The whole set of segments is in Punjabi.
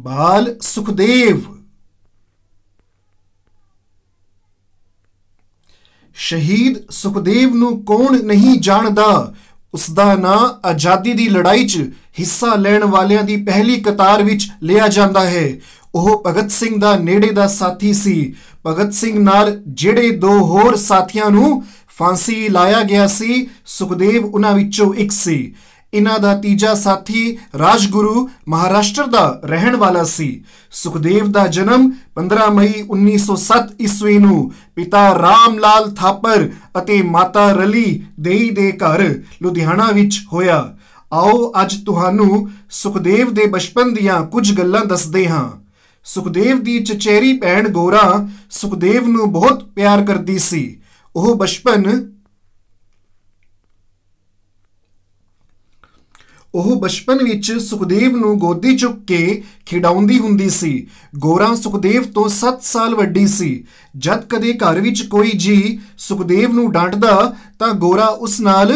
ਬਾਲ ਸੁਖਦੇਵ ਸ਼ਹੀਦ ਸੁਖਦੇਵ ਨੂੰ ਕੌਣ ਨਹੀਂ ਜਾਣਦਾ ਉਸ ਦਾ ਨਾਂ ਆਜ਼ਾਦੀ ਦੀ ਲੜਾਈ 'ਚ ਹਿੱਸਾ ਲੈਣ ਵਾਲਿਆਂ ਦੀ ਪਹਿਲੀ ਕਤਾਰ ਵਿੱਚ ਲਿਆ ਜਾਂਦਾ ਹੈ ਉਹ ਭਗਤ ਸਿੰਘ ਦਾ ਨੇੜੇ ਦਾ ਸਾਥੀ ਸੀ ਭਗਤ ਸਿੰਘ ਨਾਲ ਜਿਹੜੇ ਦੋ ਹੋਰ ਸਾਥੀਆਂ ਨੂੰ ਫਾਂਸੀ ਲਾਇਆ ਗਿਆ ਸੀ ਸੁਖਦੇਵ ਉਹਨਾਂ ਵਿੱਚੋਂ ਇੱਕ ਸੀ ਇਹਨਾਂ ਦਾ ਤੀਜਾ ਸਾਥੀ ਰਾਜਗੁਰੂ ਮਹਾਰਾਸ਼ਟਰ ਦਾ ਰਹਿਣ ਵਾਲਾ ਸੀ ਸੁਖਦੇਵ ਦਾ ਜਨਮ 15 ਮਈ 1907 ਈਸਵੀ ਨੂੰ ਪਿਤਾ ਰਾਮ ਲਾਲ ਥਾਪਰ ਅਤੇ ਮਾਤਾ ਰਲੀ ਦੇਈ ਦੇ ਘਰ ਲੁਧਿਆਣਾ ਵਿੱਚ ਹੋਇਆ ਆਓ ਅੱਜ ਤੁਹਾਨੂੰ ਸੁਖਦੇਵ ਦੇ ਬਚਪਨ ਦੀਆਂ ਕੁਝ ਗੱਲਾਂ ਦੱਸਦੇ ਹਾਂ ਸੁਖਦੇਵ ਦੀ ਚਚੇਰੀ ਭੈਣ ਗੋਰਾ ਸੁਖਦੇਵ ਨੂੰ ਬਹੁਤ ਪਿਆਰ ਕਰਦੀ ਸੀ ਉਹ ਬਚਪਨ ਉਹ ਬਚਪਨ ਵਿੱਚ ਸੁਖਦੇਵ ਨੂੰ ਗੋਦੀ ਚੁੱਕ ਕੇ ਖਿਡਾਉਂਦੀ ਹੁੰਦੀ ਸੀ ਗੋਰਾ ਸੁਖਦੇਵ ਤੋਂ 7 ਸਾਲ ਵੱਡੀ ਸੀ ਜਦ ਕਦੇ ਘਰ ਵਿੱਚ ਕੋਈ ਜੀ ਸੁਖਦੇਵ ਨੂੰ ਡਾਂਟਦਾ ਤਾਂ ਗੋਰਾ ਉਸ ਨਾਲ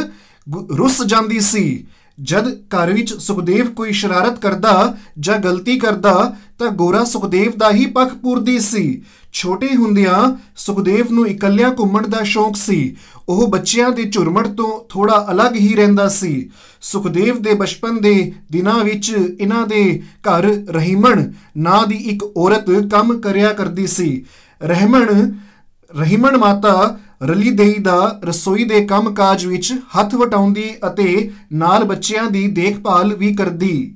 ਰੁੱਸ ਜਾਂਦੀ ਸੀ ਜਦ ਘਰ ਵਿੱਚ ਸੁਖਦੇਵ ਕੋਈ ਸ਼ਰਾਰਤ ਕਰਦਾ ਜਾਂ ਗਲਤੀ ਕਰਦਾ ਤਾਂ ਗੋਰਾ ਸੁਖਦੇਵ ਦਾ ਹੀ ਪੱਖ ਪੂਰਦੀ ਸੀ ਛੋਟੇ ਹੁੰਦਿਆਂ ਸੁਖਦੇਵ ਨੂੰ ਇਕੱਲਿਆਂ ਘੁੰਮਣ ਦਾ ਸ਼ੌਂਕ ਸੀ ਉਹ ਬੱਚਿਆਂ ਦੇ ਝੁਰਮੜ ਤੋਂ ਥੋੜਾ ਅਲੱਗ ਹੀ ਰਹਿੰਦਾ ਸੀ ਸੁਖਦੇਵ ਦੇ ਬਚਪਨ ਦੇ ਦਿਨਾਂ ਵਿੱਚ ਇਹਨਾਂ ਦੇ ਘਰ ਰਹੀਮਣ ਨਾਂ ਦੀ ਇੱਕ ਔਰਤ ਕੰਮ ਕਰਿਆ ਕਰਦੀ ਸੀ ਰਹਿਮਣ ਰਹੀਮਣ ਮਾਤਾ ਰਲੀ ਦੇਈ ਦਾ ਰਸੋਈ ਦੇ ਕੰਮਕਾਜ ਵਿੱਚ ਹੱਥ ਵਟਾਉਂਦੀ ਅਤੇ ਨਾਲ ਬੱਚਿਆਂ ਦੀ ਦੇਖਭਾਲ ਵੀ ਕਰਦੀ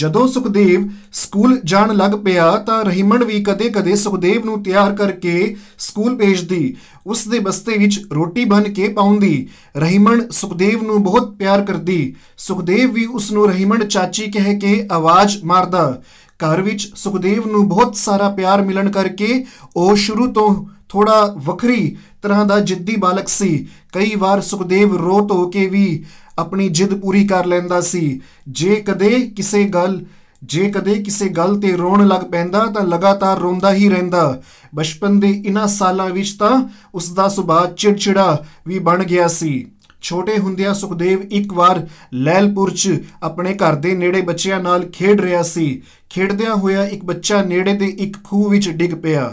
ਜਦੋਂ ਸੁਖਦੇਵ ਸਕੂਲ ਜਾਣ ਲੱਗ ਪਿਆ ਤਾਂ ਰਹੀਮਣ ਵੀ ਕਦੇ-ਕਦੇ ਸੁਖਦੇਵ ਨੂੰ ਤਿਆਰ ਕਰਕੇ ਸਕੂਲ ਭੇਜਦੀ ਉਸ ਦੇ ਬਸਤੇ ਵਿੱਚ ਰੋਟੀ ਬਣ ਕੇ ਪਾਉਂਦੀ ਰਹੀਮਣ ਸੁਖਦੇਵ ਨੂੰ ਬਹੁਤ ਪਿਆਰ ਕਰਦੀ ਸੁਖਦੇਵ ਵੀ ਉਸ ਨੂੰ ਰਹੀਮਣ ਚਾਚੀ ਕਹਿ ਕੇ ਆਵਾਜ਼ ਮਾਰਦਾ ਘਰ ਵਿੱਚ ਸੁਖਦੇਵ ਨੂੰ ਬਹੁਤ ਸਾਰਾ ਪਿਆਰ ਮਿਲਣ ਕਰਕੇ ਉਹ ਸ਼ੁਰੂ ਤੋਂ ਥੋੜਾ ਵੱਖਰੀ ਤਰ੍ਹਾਂ ਦਾ ਜਿੱਦੀ ਬਾਲਕ ਸੀ ਕਈ ਵਾਰ ਸੁਖਦੇਵ ਰੋ ਤੋ ਕੇ ਵੀ ਆਪਣੀ ਜਿੱਦ ਪੂਰੀ ਕਰ ਲੈਂਦਾ ਸੀ ਜੇ ਕਦੇ ਕਿਸੇ ਗੱਲ ਜੇ ਕਦੇ ਕਿਸੇ ਗੱਲ ਤੇ ਰੋਣ ਲੱਗ ਪੈਂਦਾ ਤਾਂ ਲਗਾਤਾਰ ਰੋਂਦਾ ਹੀ ਰਹਿੰਦਾ ਬਚਪਨ ਦੇ ਇਨ੍ਹਾਂ ਸਾਲਾਂ ਵਿੱਚ ਤਾਂ ਉਸ ਦਾ ਸੁਭਾਅ ਚਿੜਚਿੜਾ ਵੀ ਬਣ ਗਿਆ ਸੀ ਛੋਟੇ ਹੁੰਦਿਆਂ ਸੁਖਦੇਵ ਇੱਕ ਵਾਰ ਲੈਲਪੁਰ 'ਚ ਆਪਣੇ ਘਰ ਦੇ ਨੇੜੇ ਬੱਚਿਆਂ ਨਾਲ ਖੇਡ ਰਿਹਾ ਸੀ ਖੇਡਦਿਆਂ ਹੋਇਆ ਇੱਕ ਬੱਚਾ ਨੇੜੇ ਦੇ ਇੱਕ ਖੂਹ ਵਿੱਚ ਡਿੱਗ ਪਿਆ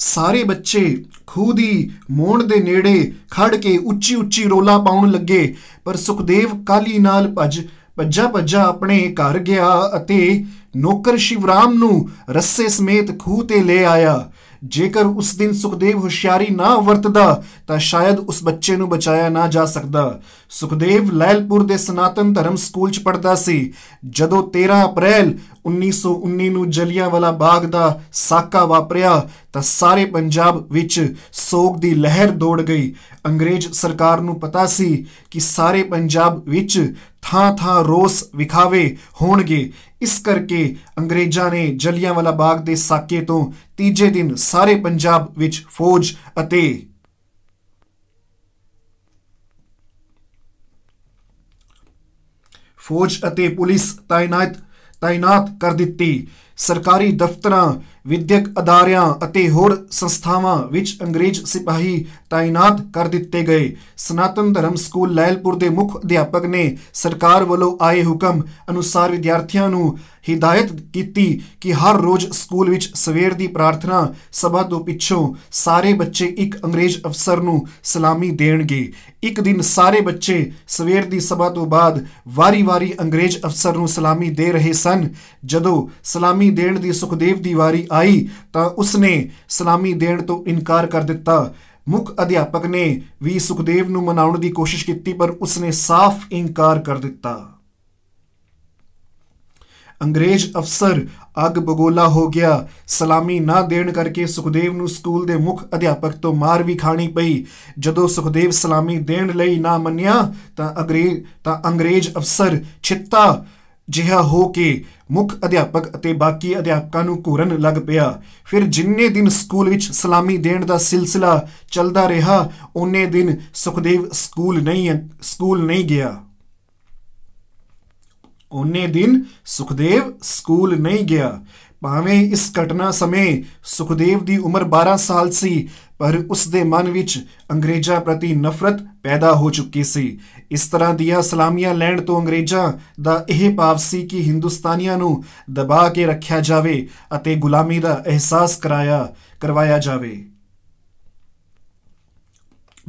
ਸਾਰੇ ਬੱਚੇ ਖੂਹ ਦੀ ਮੋਣ ਦੇ ਨੇੜੇ ਖੜ ਕੇ ਉੱਚੀ ਉੱਚੀ ਰੋਲਾ ਪਾਉਣ ਲੱਗੇ ਪਰ ਸੁਖਦੇਵ ਕਾਲੀ ਨਾਲ ਭੱਜ ਭੱਜਾ ਭੱਜਾ ਆਪਣੇ ਘਰ ਗਿਆ ਅਤੇ ਨੌਕਰ ਸ਼ਿਵਰਾਮ ਨੂੰ ਰੱਸੇ ਸਮੇਤ ਖੂਹ ਤੇ ਲੈ ਆਇਆ ਜੇਕਰ ਉਸ ਦਿਨ ਸੁਖਦੇਵ ਹੁਸ਼ਿਆਰੀ ਨਾ ਵਰਤਦਾ ਤਾਂ ਸ਼ਾਇਦ ਉਸ ਬੱਚੇ ਨੂੰ ਬਚਾਇਆ ਨਾ ਜਾ ਸਕਦਾ ਸੁਖਦੇਵ ਲੈਲਪੁਰ ਦੇ ਸਨਾਤਨ ਧਰਮ ਸਕੂਲ 'ਚ ਪੜਦਾ ਸੀ ਜਦੋਂ 13 ਅਪ੍ਰੈਲ 1919 ਨੂੰ ਜਲਿਆਂਵਾਲਾ ਬਾਗ ਦਾ ਸਾਕਾ ਵਾਪਰਿਆ ਤਾਂ ਸਾਰੇ ਪੰਜਾਬ ਵਿੱਚ ਸੋਗ ਦੀ ਲਹਿਰ ਦੌੜ ਗਈ ਅੰਗਰੇਜ਼ ਸਰਕਾਰ ਨੂੰ ਪਤਾ ਸੀ ਕਿ ਸਾਰੇ ਪੰਜਾਬ ਵਿੱਚ ਥਾਂ-ਥਾਂ ਰੋਸ ਵਿਖਾਵੇ ਹੋਣਗੇ ਇਸ ਕਰਕੇ ਅੰਗਰੇਜ਼ਾਂ ਨੇ ਜਲਿਆਂਵਾਲਾ ਬਾਗ ਦੇ ਸਾਕੇ ਤੋਂ ਤੀਜੇ ਦਿਨ ਸਾਰੇ ਪੰਜਾਬ ਵਿੱਚ ਫੌਜ ਅਤੇ ਫੌਜ ਅਤੇ ਪੁਲਿਸ ਤਾਇਨਾਤ ਤਾਇਨਾਤ ਕਰ ਦਿੱਤੀ ਸਰਕਾਰੀ ਦਫ਼ਤਰਾਂ ਵਿਦਿਅਕ ਅਦਾਰਿਆਂ ਅਤੇ ਹੋਰ ਸੰਸਥਾਵਾਂ ਵਿੱਚ ਅੰਗਰੇਜ਼ ਸਿਪਾਹੀ ਤਾਇਨਾਤ ਕਰ ਦਿੱਤੇ ਗਏ ਸਨਾਤਨ ਧਰਮ ਸਕੂਲ ਲੈਲਪੁਰ ਦੇ ਮੁੱਖ ਅਧਿਆਪਕ ਨੇ ਸਰਕਾਰ ਵੱਲੋਂ ਆਏ ਹੁਕਮ ਅਨੁਸਾਰ ਵਿਦਿਆਰਥੀਆਂ ਨੂੰ ਹਿਦਾਇਤ ਕੀਤੀ ਕਿ ਹਰ ਰੋਜ਼ ਸਕੂਲ ਵਿੱਚ ਸਵੇਰ ਦੀ ਪ੍ਰਾਰਥਨਾ ਸਭਾ ਤੋਂ ਪਿੱਛੋਂ ਸਾਰੇ ਬੱਚੇ ਇੱਕ ਅੰਗਰੇਜ਼ ਅਫਸਰ ਨੂੰ ਸਲਾਮੀ ਦੇਣਗੇ ਇੱਕ ਦਿਨ ਸਾਰੇ ਬੱਚੇ ਸਵੇਰ ਦੀ ਸਭਾ ਤੋਂ ਬਾਅਦ ਵਾਰੀ-ਵਾਰੀ ਅੰਗਰੇਜ਼ ਅਫਸਰ ਨੂੰ ਸਲਾਮੀ ਦੇ ਰਹੇ ਸਨ ਜਦੋਂ ਸਲਾਮੀ ਸਲਾਮੀ ਦੇਣ ਦੀ ਸੁਖਦੇਵ ਦੀ ਵਾਰੀ ਆਈ ਤਾਂ ਉਸਨੇ ਸਲਾਮੀ ਦੇਣ ਤੋਂ ਇਨਕਾਰ ਕਰ ਦਿੱਤਾ ਮੁੱਖ ਅਧਿਆਪਕ ਨੇ ਵੀ ਸੁਖਦੇਵ ਨੂੰ ਮਨਾਉਣ ਦੀ ਕੋਸ਼ਿਸ਼ ਕੀਤੀ ਪਰ ਉਸਨੇ ਸਾਫ਼ ਇਨਕਾਰ ਕਰ ਦਿੱਤਾ ਅੰਗਰੇਜ਼ ਅਫਸਰ ਅੱਗ ਬਗੋਲਾ ਹੋ ਗਿਆ ਸਲਾਮੀ ਨਾ ਦੇਣ ਕਰਕੇ ਸੁਖਦੇਵ ਨੂੰ ਸਕੂਲ ਦੇ ਮੁੱਖ ਅਧਿਆਪਕ ਤੋਂ ਮਾਰ ਵੀ ਖਾਣੀ ਪਈ ਜਦੋਂ ਸੁਖਦੇਵ ਸਲਾਮੀ ਦੇਣ ਲਈ ਨਾ ਮੰਨਿਆ ਤਾਂ ਅੰਗਰੇਜ਼ ਤਾਂ ਅੰਗਰੇਜ਼ ਅਫਸਰ ਛਿੱਤਾ ਜਿਹਾ ਹੋ ਕੇ ਮੁੱਖ ਅਧਿਆਪਕ ਅਤੇ ਬਾਕੀ ਅਧਿਆਪਕਾਂ ਨੂੰ ਘੂਰਨ ਲੱਗ ਪਿਆ ਫਿਰ ਜਿੰਨੇ ਦਿਨ ਸਕੂਲ ਵਿੱਚ ਸਲਾਮੀ ਦੇਣ ਦਾ ਸਿਲਸਿਲਾ ਚੱਲਦਾ ਰਿਹਾ ਉਹਨੇ ਦਿਨ ਸੁਖਦੇਵ ਸਕੂਲ ਨਹੀਂ ਸਕੂਲ ਨਹੀਂ ਗਿਆ ਉਹਨੇ ਦਿਨ ਸੁਖਦੇਵ ਸਕੂਲ ਨਹੀਂ ਗਿਆ ਭਾਵੇਂ ਇਸ ਘਟਨਾ ਸਮੇਂ ਸੁਖਦੇਵ ਦੀ ਉਮਰ 12 ਸਾਲ ਸੀ ਪਰ ਉਸ ਦੇ ਮਨ ਵਿੱਚ ਅੰਗਰੇਜ਼ਾਂ ਪ੍ਰਤੀ ਨਫ਼ਰਤ ਪੈਦਾ ਹੋ ਚੁੱਕੀ ਸੀ ਇਸ ਤਰ੍ਹਾਂ ਦੀਆਂ ਸਲਾਮੀਆਂ ਲੈਣ ਤੋਂ ਅੰਗਰੇਜ਼ਾਂ ਦਾ ਇਹ ਭਾਵ ਸੀ ਕਿ ਹਿੰਦੁਸਤਾਨੀਆਂ ਨੂੰ ਦਬਾ ਕੇ ਰੱਖਿਆ ਜਾਵੇ ਅਤੇ ਗੁਲਾਮੀ ਦਾ ਅਹਿਸਾਸ ਕਰਾਇਆ ਕਰਵਾਇਆ ਜਾਵੇ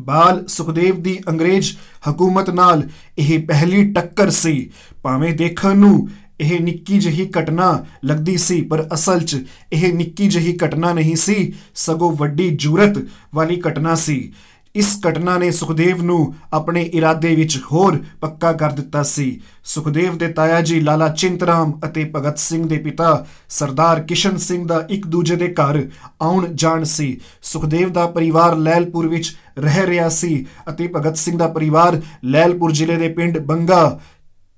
ਬਾਲ ਸੁਖਦੇਵ ਦੀ ਅੰਗਰੇਜ਼ ਹਕੂਮਤ ਨਾਲ ਇਹ ਪਹਿਲੀ ਟੱਕਰ ਸੀ ਭਾਵੇਂ ਦੇਖਣ ਨੂੰ ਇਹ ਨਿੱਕੀ ਜਹੀ ਘਟਨਾ ਲੱਗਦੀ ਸੀ ਪਰ ਅਸਲ 'ਚ ਇਹ ਨਿੱਕੀ ਜਹੀ ਘਟਨਾ ਨਹੀਂ ਸੀ ਸਗੋਂ ਵੱਡੀ ਜੁਰਤ ਵਾਲੀ ਘਟਨਾ ਸੀ ਇਸ ਘਟਨਾ ਨੇ ਸੁਖਦੇਵ ਨੂੰ ਆਪਣੇ ਇਰਾਦੇ ਵਿੱਚ ਹੋਰ ਪੱਕਾ ਕਰ ਦਿੱਤਾ ਸੀ ਸੁਖਦੇਵ ਦੇ ਤਾਇਆ ਜੀ ਲਾਲਾ ਚਿੰਤਰਾਮ ਅਤੇ ਭਗਤ ਸਿੰਘ ਦੇ ਪਿਤਾ ਸਰਦਾਰ ਕਿਸ਼ਨ ਸਿੰਘ ਦਾ ਇੱਕ ਦੂਜੇ ਦੇ ਘਰ ਆਉਣ ਜਾਣ ਸੀ ਸੁਖਦੇਵ ਦਾ ਪਰਿਵਾਰ ਲੈਲਪੁਰ ਵਿੱਚ ਰਹਿ ਰਿਹਾ ਸੀ ਅਤੇ ਭਗਤ ਸਿੰਘ ਦਾ ਪਰਿਵਾਰ ਲੈਲਪੁਰ ਜ਼ਿਲ੍ਹੇ ਦੇ ਪਿੰਡ ਬੰਗਾ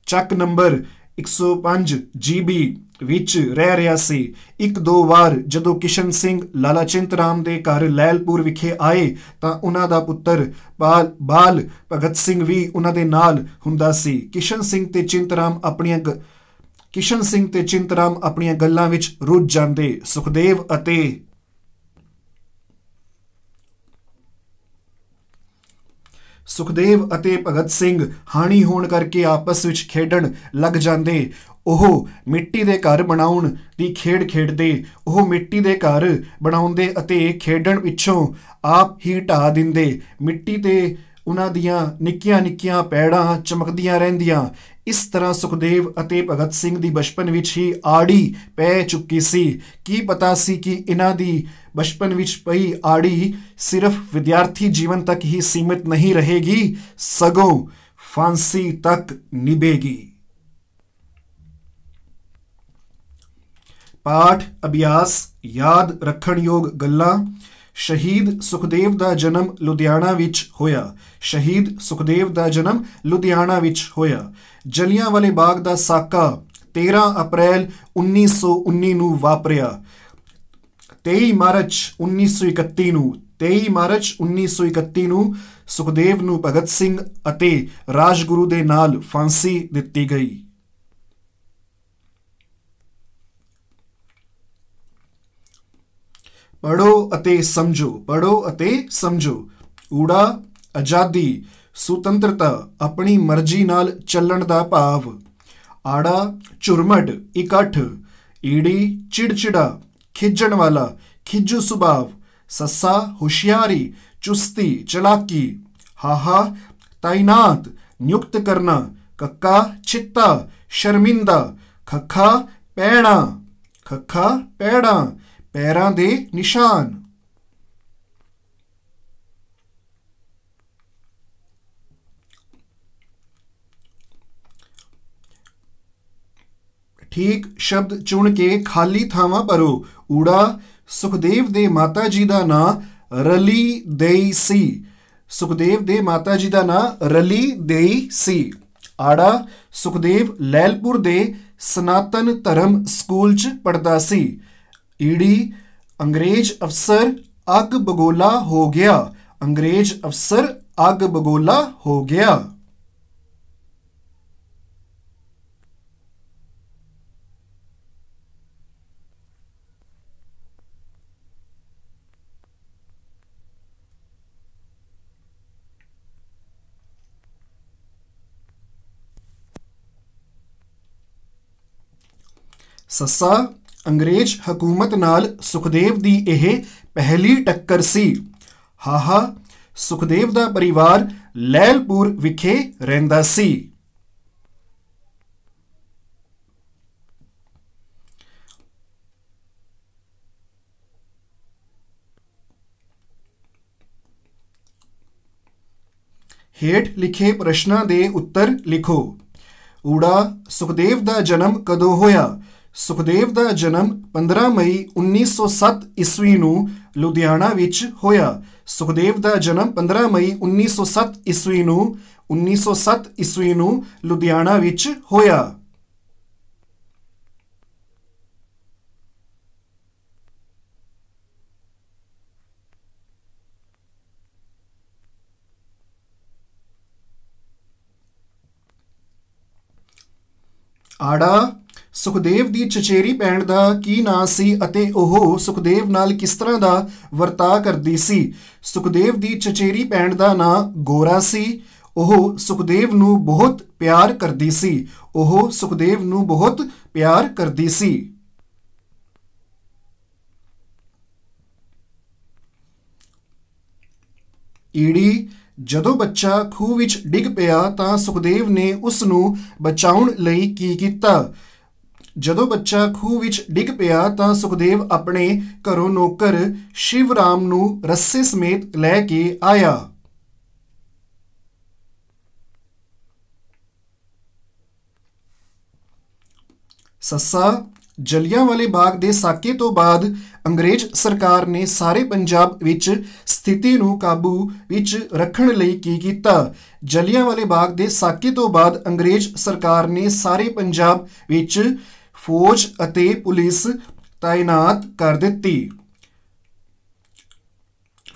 ਚੱਕ ਨੰਬਰ 105 GB ਵਿੱਚ ਰਹਿ ਰਿਹਾ ਸੀ ਇੱਕ ਦੋ ਵਾਰ ਜਦੋਂ ਕਿਸ਼ਨ ਸਿੰਘ ਲਾਲਾ ਚਿੰਤਰਾਮ ਦੇ ਘਰ ਲੈਲਪੁਰ ਵਿਖੇ ਆਏ ਤਾਂ ਉਹਨਾਂ ਦਾ ਪੁੱਤਰ ਬਾਲ ਬਾਲ ਭਗਤ ਸਿੰਘ ਵੀ ਉਹਨਾਂ ਦੇ ਨਾਲ ਹੁੰਦਾ ਸੀ ਕਿਸ਼ਨ ਸਿੰਘ ਤੇ ਚਿੰਤਰਾਮ ਆਪਣੀਆਂ ਕਿਸ਼ਨ ਸਿੰਘ ਤੇ ਚਿੰਤਰਾਮ ਆਪਣੀਆਂ ਗੱਲਾਂ ਵਿੱਚ ਰੁੱਝ ਜਾਂਦੇ ਸੁਖਦੇਵ ਅਤੇ ਸੁਖਦੇਵ ਅਤੇ ਭਗਤ ਸਿੰਘ ਹਾਣੀ ਹੋਣ ਕਰਕੇ ਆਪਸ ਵਿੱਚ ਖੇਡਣ ਲੱਗ ਜਾਂਦੇ ਉਹ ਮਿੱਟੀ ਦੇ ਘਰ ਬਣਾਉਣ ਦੀ ਖੇਡ ਖੇਡਦੇ ਉਹ ਮਿੱਟੀ ਦੇ ਘਰ ਬਣਾਉਂਦੇ ਅਤੇ ਖੇਡਣ ਪਿੱਛੋਂ ਆਪ ਹੀ ਢਾ ਦਿੰਦੇ ਮਿੱਟੀ ਤੇ ਉਹਨਾਂ ਦੀਆਂ ਨਿੱਕੀਆਂ ਨਿੱਕੀਆਂ ਪੈੜਾਂ ਚਮਕਦੀਆਂ ਰਹਿੰਦੀਆਂ ਇਸ ਤਰ੍ਹਾਂ ਸੁਖਦੇਵ ਅਤੇ ਭਗਤ ਸਿੰਘ ਦੀ ਬਚਪਨ ਵਿੱਚ ਹੀ ਆੜੀ ਪੈ ਚੁੱਕੀ ਸੀ ਕੀ ਪਤਾ ਸੀ ਕਿ ਇਹਨਾਂ ਦੀ ਬਚਪਨ ਵਿੱਚ ਪਈ ਆੜੀ ਸਿਰਫ ਵਿਦਿਆਰਥੀ ਜੀਵਨ ਤੱਕ ਹੀ ਸੀਮਿਤ ਨਹੀਂ ਰਹੇਗੀ ਸਗੋਂ फांसी तक निभेगी पाठ ਅਭਿਆਸ ਯਾਦ ਰੱਖਣ ਯੋਗ ਗੱਲਾਂ ਸ਼ਹੀਦ ਸੁਖਦੇਵ ਦਾ ਜਨਮ ਲੁਧਿਆਣਾ ਵਿੱਚ ਹੋਇਆ ਸ਼ਹੀਦ ਸੁਖਦੇਵ ਦਾ ਜਨਮ ਲੁਧਿਆਣਾ ਵਿੱਚ ਹੋਇਆ ਜਲਿਆਂਵਾਲੇ ਬਾਗ ਦਾ ਸਾਕਾ 13 ਅਪ੍ਰੈਲ 1919 ਨੂੰ ਵਾਪਰਿਆ 23 ਮਾਰਚ 1931 ਨੂੰ 23 ਮਾਰਚ 1931 ਨੂੰ ਸੁਖਦੇਵ ਨੂੰ ਭਗਤ ਸਿੰਘ ਅਤੇ ਰਾਜਗੁਰੂ ਦੇ ਨਾਲ ਫਾਂਸੀ ਦਿੱਤੀ ਗਈ ਪੜੋ ਅਤੇ ਸਮਝੋ ਪੜੋ ਅਤੇ ਸਮਝੋ ਊੜਾ ਆਜ਼ਾਦੀ ਸੁਤੰਤਰਤਾ ਆਪਣੀ ਮਰਜ਼ੀ ਨਾਲ ਚੱਲਣ ਦਾ ਭਾਵ ਆੜਾ ਚੁਰਮਟ ਇਕੱਠ ਈੜੀ ਚਿੜਚਿੜਾ ਖਿੱਜਣ ਵਾਲਾ ਖਿੱਜੂ ਸੁਭਾਵ ਸੱਸਾ ਹੁਸ਼ਿਆਰੀ ਚੁਸਤੀ ਚਲਾਕੀ ਹਾਹਾ ਤਾਇਨਾਤ ਨਿਯੁਕਤ ਕਰਨਾ ਕੱਕਾ ਚਿੱਤਾ ਸ਼ਰਮਿੰਦਾ ਖੱਖਾ ਪੈਣਾ ਖੱਖਾ ਪੈੜਾ ਪੈਰਾਂ ਦੇ ਨਿਸ਼ਾਨ ਠੀਕ ਸ਼ਬਦ ਚੁਣ ਕੇ ਖਾਲੀ ਥਾਵਾਂ ਭਰੋ ਊੜਾ ਸੁਖਦੇਵ ਦੇ ਮਾਤਾ ਜੀ ਦਾ ਨਾਂ ਰਲੀ ਦੇਈ ਸੀ ਸੁਖਦੇਵ ਦੇ ਮਾਤਾ ਜੀ ਦਾ ਨਾਂ ਰਲੀ ਦੇਈ ਸੀ ਆੜਾ ਸੁਖਦੇਵ ਲੈਲਪੁਰ ਦੇ ਸਨਾਤਨ ਧਰਮ ਸਕੂਲ 'ਚ ਪੜਦਾ ਸੀ ਈੜੀ ਅੰਗਰੇਜ਼ ਅਫਸਰ ਅੱਗ ਬਗੋਲਾ ਹੋ ਗਿਆ ਅੰਗਰੇਜ਼ ਅਫਸਰ ਅੱਗ ਬਗੋਲਾ ਹੋ ਗਿਆ ਸੱਸਾ ਅੰਗਰੇਜ਼ ਹਕੂਮਤ ਨਾਲ ਸੁਖਦੇਵ ਦੀ ਇਹ ਪਹਿਲੀ ਟੱਕਰ ਸੀ ਹਾਹਾ ਸੁਖਦੇਵ ਦਾ ਪਰਿਵਾਰ ਲੈਲਪੁਰ ਵਿਖੇ ਰਹਿੰਦਾ ਸੀ ਹੇਠ ਲਿਖੇ ਪ੍ਰਸ਼ਨਾਂ ਦੇ ਉੱਤਰ ਲਿਖੋ ਊੜਾ ਸੁਖਦੇਵ ਦਾ ਜਨਮ ਕਦੋਂ ਹੋਇਆ ਸੁਖਦੇਵ ਦਾ ਜਨਮ 15 ਮਈ 1907 ਈਸਵੀ ਨੂੰ ਲੁਧਿਆਣਾ ਵਿੱਚ ਹੋਇਆ ਸੁਖਦੇਵ ਦਾ ਜਨਮ 15 ਮਈ 1907 ਈਸਵੀ ਨੂੰ 1907 ਈਸਵੀ ਨੂੰ ਲੁਧਿਆਣਾ ਵਿੱਚ ਹੋਇਆ ਆੜਾ ਸੁਖਦੇਵ ਦੀ ਚਚੇਰੀ ਭੈਣ ਦਾ ਕੀ ਨਾਂ ਸੀ ਅਤੇ ਉਹ ਸੁਖਦੇਵ ਨਾਲ ਕਿਸ ਤਰ੍ਹਾਂ ਦਾ ਵਰਤਾਅ ਕਰਦੀ ਸੀ ਸੁਖਦੇਵ ਦੀ ਚਚੇਰੀ ਭੈਣ ਦਾ ਨਾਂ ਗੋਰਾ ਸੀ ਉਹ ਸੁਖਦੇਵ ਨੂੰ ਬਹੁਤ ਪਿਆਰ ਕਰਦੀ ਸੀ ਉਹ ਸੁਖਦੇਵ ਨੂੰ ਬਹੁਤ ਪਿਆਰ ਕਰਦੀ ਸੀ ਈੜੀ ਜਦੋਂ ਬੱਚਾ ਖੂਹ ਵਿੱਚ ਡਿੱਗ ਪਿਆ ਤਾਂ ਸੁਖਦੇਵ ਨੇ ਉਸ ਨੂੰ ਬਚਾਉਣ ਲਈ ਕੀ ਕੀਤਾ ਜਦੋਂ ਬੱਚਾ ਖੂਹ ਵਿੱਚ ਡਿੱਗ ਪਿਆ ਤਾਂ ਸੁਖਦੇਵ ਆਪਣੇ ਘਰੋਂ ਨੌਕਰ ਸ਼ਿਵਰਾਮ ਨੂੰ ਰੱਸੇ ਸਮੇਤ ਲੈ ਕੇ ਆਇਆ ਸੱਸਾ ਜਲਿਆਂਵਾਲੇ ਬਾਗ ਦੇ ਸਾਕੇ ਤੋਂ ਬਾਅਦ ਅੰਗਰੇਜ਼ ਸਰਕਾਰ ਨੇ ਸਾਰੇ ਪੰਜਾਬ ਵਿੱਚ ਸਥਿਤੀ ਨੂੰ ਕਾਬੂ ਵਿੱਚ ਰੱਖਣ ਲਈ ਕੀ ਕੀਤਾ ਜਲਿਆਂਵਾਲੇ ਬਾਗ ਦੇ ਸਾਕੇ ਤੋਂ ਬਾਅਦ ਅੰਗਰੇਜ਼ ਸਰਕਾਰ ਨੇ ਸਾਰੇ ਪੰਜਾਬ ਵਿੱਚ ਫੌਜ ਅਤੇ ਪੁਲਿਸ ਤਾਇਨਾਤ ਕਰ ਦਿੱਤੀ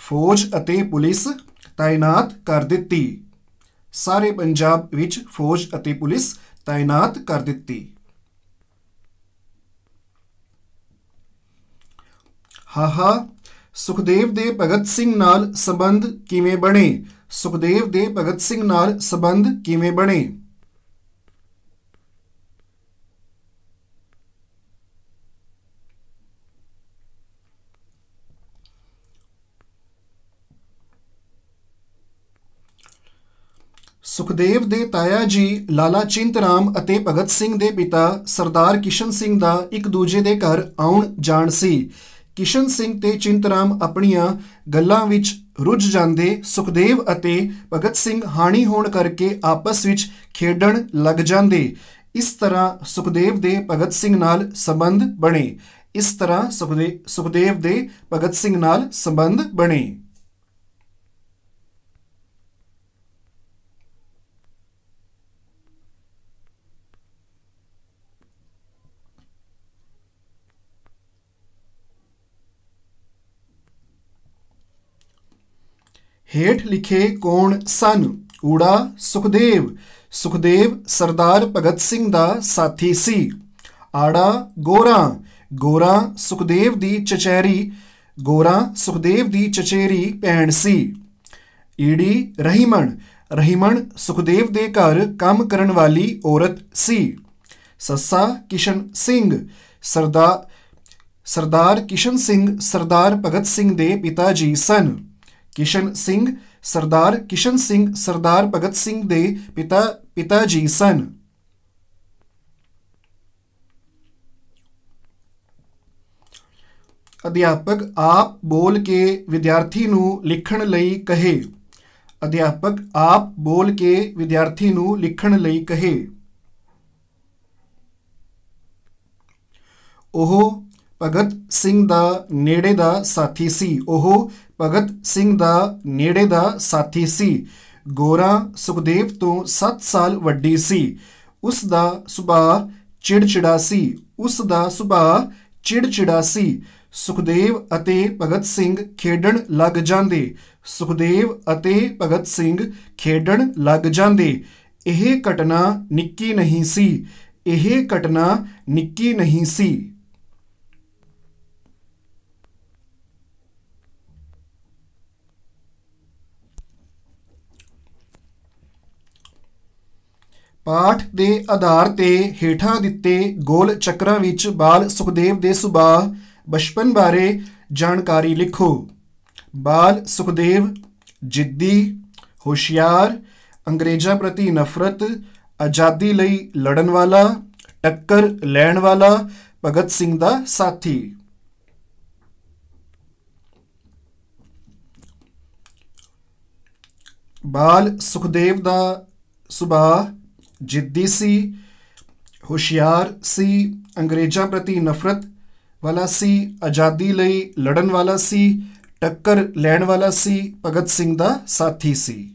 ਫੌਜ ਅਤੇ ਪੁਲਿਸ ਤਾਇਨਾਤ ਕਰ ਦਿੱਤੀ ਸਾਰੇ ਪੰਜਾਬ ਵਿੱਚ ਫੌਜ ਅਤੇ ਪੁਲਿਸ ਤਾਇਨਾਤ ਕਰ ਦਿੱਤੀ ਹਾਹਾ ਸੁਖਦੇਵ ਦੇ ਭਗਤ ਸਿੰਘ ਨਾਲ ਸੰਬੰਧ ਕਿਵੇਂ ਬਣੇ ਸੁਖਦੇਵ ਦੇ ਭਗਤ ਸਿੰਘ ਨਾਲ ਸੰਬੰਧ ਕਿਵੇਂ ਬਣੇ ਸੁਖਦੇਵ ਦੇ ਤਾਇਆ ਜੀ ਲਾਲਾ ਚਿੰਤਰਾਮ ਅਤੇ ਭਗਤ ਸਿੰਘ ਦੇ ਪਿਤਾ ਸਰਦਾਰ ਕਿਸ਼ਨ ਸਿੰਘ ਦਾ ਇੱਕ ਦੂਜੇ ਦੇ ਘਰ ਆਉਣ ਜਾਣ ਸੀ ਕਿਸ਼ਨ ਸਿੰਘ ਤੇ ਚਿੰਤਰਾਮ ਆਪਣੀਆਂ ਗੱਲਾਂ ਵਿੱਚ ਰੁੱਝ ਜਾਂਦੇ ਸੁਖਦੇਵ ਅਤੇ ਭਗਤ ਸਿੰਘ ਹਾਣੀ ਹੋਣ ਕਰਕੇ ਆਪਸ ਵਿੱਚ ਖੇਡਣ ਲੱਗ ਜਾਂਦੇ ਇਸ ਤਰ੍ਹਾਂ ਸੁਖਦੇਵ ਦੇ ਭਗਤ ਸਿੰਘ ਨਾਲ ਸੰਬੰਧ ਬਣੇ ਇਸ ਤਰ੍ਹਾਂ ਸੁਖਦੇਵ ਦੇ ਭਗਤ ਸਿੰਘ ਨਾਲ ਸੰਬੰਧ ਬਣੇ ਹੇਠ ਲਿਖੇ ਕੌਣ ਸਨ ਊੜਾ ਸੁਖਦੇਵ ਸੁਖਦੇਵ ਸਰਦਾਰ ਭਗਤ ਸਿੰਘ ਦਾ ਸਾਥੀ ਸੀ ਆੜਾ ਗੋਰਾ ਗੋਰਾ ਸੁਖਦੇਵ ਦੀ ਚਚੇਰੀ ਗੋਰਾ ਸੁਖਦੇਵ ਦੀ ਚਚੇਰੀ ਭੈਣ ਸੀ ਈੜੀ ਰਹੀਮਣ ਰਹੀਮਣ ਸੁਖਦੇਵ ਦੇ ਘਰ ਕੰਮ ਕਰਨ ਵਾਲੀ ਔਰਤ ਸੀ ਸੱਸਾ ਕਿਸ਼ਨ ਸਿੰਘ ਸਰਦਾਰ ਸਰਦਾਰ ਕਿਸ਼ਨ ਸਿੰਘ ਸਰਦਾਰ ਭਗਤ ਸਿੰਘ ਦੇ ਪਿਤਾ ਜੀ ਸਨ ਕਿਸ਼ਨ ਸਿੰਘ ਸਰਦਾਰ ਕਿਸ਼ਨ ਸਿੰਘ ਸਰਦਾਰ ਭਗਤ ਸਿੰਘ ਦੇ ਪਿਤਾ ਪਿਤਾ ਜੀ ਸਨ ਅਧਿਆਪਕ ਆਪ ਬੋਲ ਕੇ ਵਿਦਿਆਰਥੀ ਨੂੰ ਲਿਖਣ ਲਈ ਕਹੇ ਅਧਿਆਪਕ ਆਪ ਬੋਲ ਕੇ ਵਿਦਿਆਰਥੀ ਨੂੰ ਲਿਖਣ ਲਈ ਕਹੇ ਉਹ ਭਗਤ ਸਿੰਘ ਦਾ ਨੇੜੇ ਦਾ ਸਾਥੀ ਸੀ ਉਹ ਭਗਤ ਸਿੰਘ ਦਾ ਨੇੜੇ ਦਾ ਸਾਥੀ ਸੀ ਗੋਰਾ ਸੁਖਦੇਵ ਤੋਂ 7 ਸਾਲ ਵੱਡੀ ਸੀ ਉਸ ਦਾ ਸੁਭਾਅ ਚਿੜਚਿੜਾ ਸੀ ਉਸ ਦਾ ਸੁਭਾਅ ਚਿੜਚਿੜਾ ਸੀ ਸੁਖਦੇਵ ਅਤੇ ਭਗਤ ਸਿੰਘ ਖੇਡਣ ਲੱਗ ਜਾਂਦੇ ਸੁਖਦੇਵ ਅਤੇ ਭਗਤ ਸਿੰਘ ਖੇਡਣ ਲੱਗ ਜਾਂਦੇ ਇਹ ਘਟਨਾ ਨਿੱਕੀ ਨਹੀਂ ਸੀ ਇਹ ਘਟਨਾ ਨਿੱਕੀ ਨਹੀਂ ਸੀ ਪਾਠ ਦੇ ਆਧਾਰ ਤੇ ਹੇਠਾਂ ਦਿੱਤੇ ਗੋਲ ਚੱਕਰਾਂ ਵਿੱਚ ਬਾਲ ਸੁਖਦੇਵ ਦੇ ਸੁਭਾਅ ਬਚਪਨ ਬਾਰੇ ਜਾਣਕਾਰੀ ਲਿਖੋ ਬਾਲ ਸੁਖਦੇਵ ਜਿੱਦੀ ਹੁਸ਼ਿਆਰ ਅੰਗਰੇਜ਼ਾਂ ਪ੍ਰਤੀ ਨਫ਼ਰਤ ਆਜ਼ਾਦੀ ਲਈ ਲੜਨ ਵਾਲਾ ਟੱਕਰ ਲੈਣ ਵਾਲਾ ਭਗਤ ਸਿੰਘ ਦਾ ਸਾਥੀ ਬਾਲ ਸੁਖਦੇਵ ਦਾ ਸੁਭਾਅ ਜਿੱਦੀ ਸੀ ਹੁਸ਼ਿਆਰ ਸੀ ਅੰਗਰੇਜ਼ਾਂ ਪ੍ਰਤੀ ਨਫ਼ਰਤ ਵਾਲਾ ਸੀ ਆਜ਼ਾਦੀ ਲਈ ਲੜਨ ਵਾਲਾ ਸੀ ਟੱਕਰ ਲੈਣ ਵਾਲਾ ਸੀ ਭਗਤ ਸਿੰਘ ਦਾ ਸਾਥੀ ਸੀ